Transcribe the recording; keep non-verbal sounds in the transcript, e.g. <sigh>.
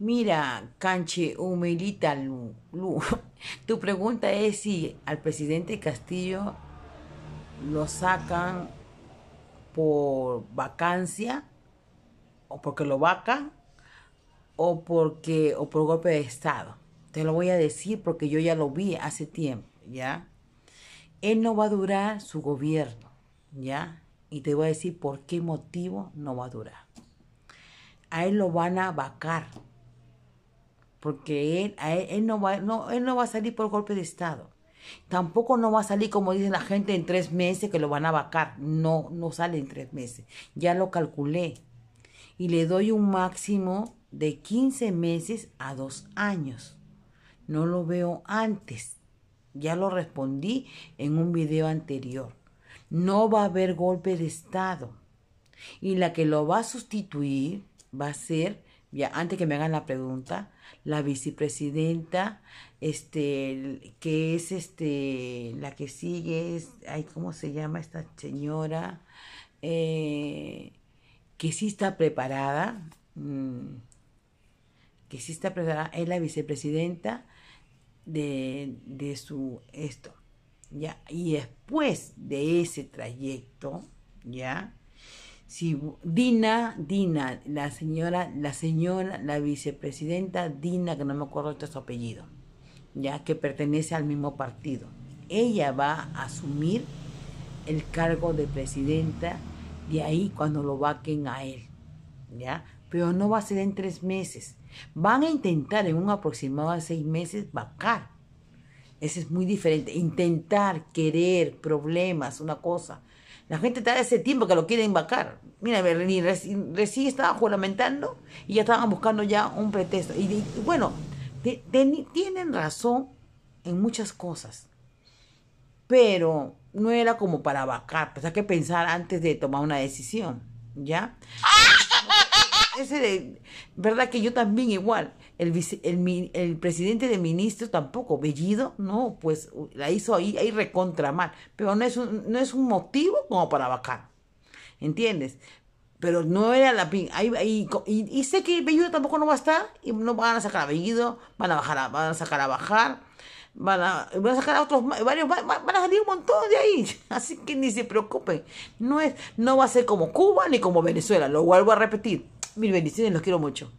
Mira, Canche Humilita Lu, <laughs> tu pregunta es si al presidente Castillo lo sacan por vacancia o porque lo vacan o porque o por golpe de estado. Te lo voy a decir porque yo ya lo vi hace tiempo, ¿ya? Él no va a durar su gobierno, ¿ya? Y te voy a decir por qué motivo no va a durar. A él lo van a vacar porque él, no va, no va a salir por golpe de Estado. Tampoco no va a salir, como dice la gente, en tres meses que lo van a vacar. No, no sale en tres meses. Ya lo calculé. Y le doy un máximo de 15 meses a dos años. No lo veo antes. Ya lo respondí en un video anterior. No va a haber golpe de Estado. Y la que lo va a sustituir va a ser ya antes que me hagan la pregunta, la vicepresidenta, este, que es este, la que sigue, es, ay, ¿cómo se llama esta señora? Eh, que sí está preparada, mm, que sí está preparada, es la vicepresidenta de, de su esto, ya, y después de ese trayecto, ya, Dina, Dina, la señora, la señora, la vicepresidenta Dina, que no me acuerdo de su apellido, ya que pertenece al mismo partido, ella va a asumir el cargo de presidenta de ahí cuando lo vaquen a él, ya, pero no va a ser en tres meses. Van a intentar en un aproximado de seis meses vacar ese es muy diferente. Intentar, querer, problemas, una cosa. La gente está ese tiempo que lo quiere vacar Mira, recién, recién estaba juramentando y ya estaban buscando ya un pretexto. Y, bueno, tienen razón en muchas cosas. Pero no era como para vacar. Pues hay que pensar antes de tomar una decisión. ¿Ya? ¡Ah! ese de, verdad que yo también igual. El, presidente de ministro tampoco, Bellido, no, pues uh, la hizo ahí, ahí recontra mal. Pero no es, un, no es un motivo como para bajar, ¿Entiendes? Pero no era la pin. y, sé que Bellido tampoco no va a estar. Y no van a sacar a Bellido, van a bajar van a sacar a bajar. Van a, sacar a otros varios, van, a salir un montón de ahí. <laughs> Así que ni se preocupen. No es, no va a ser como Cuba ni como Venezuela. Lo vuelvo a repetir Mil bendiciones, los quiero mucho.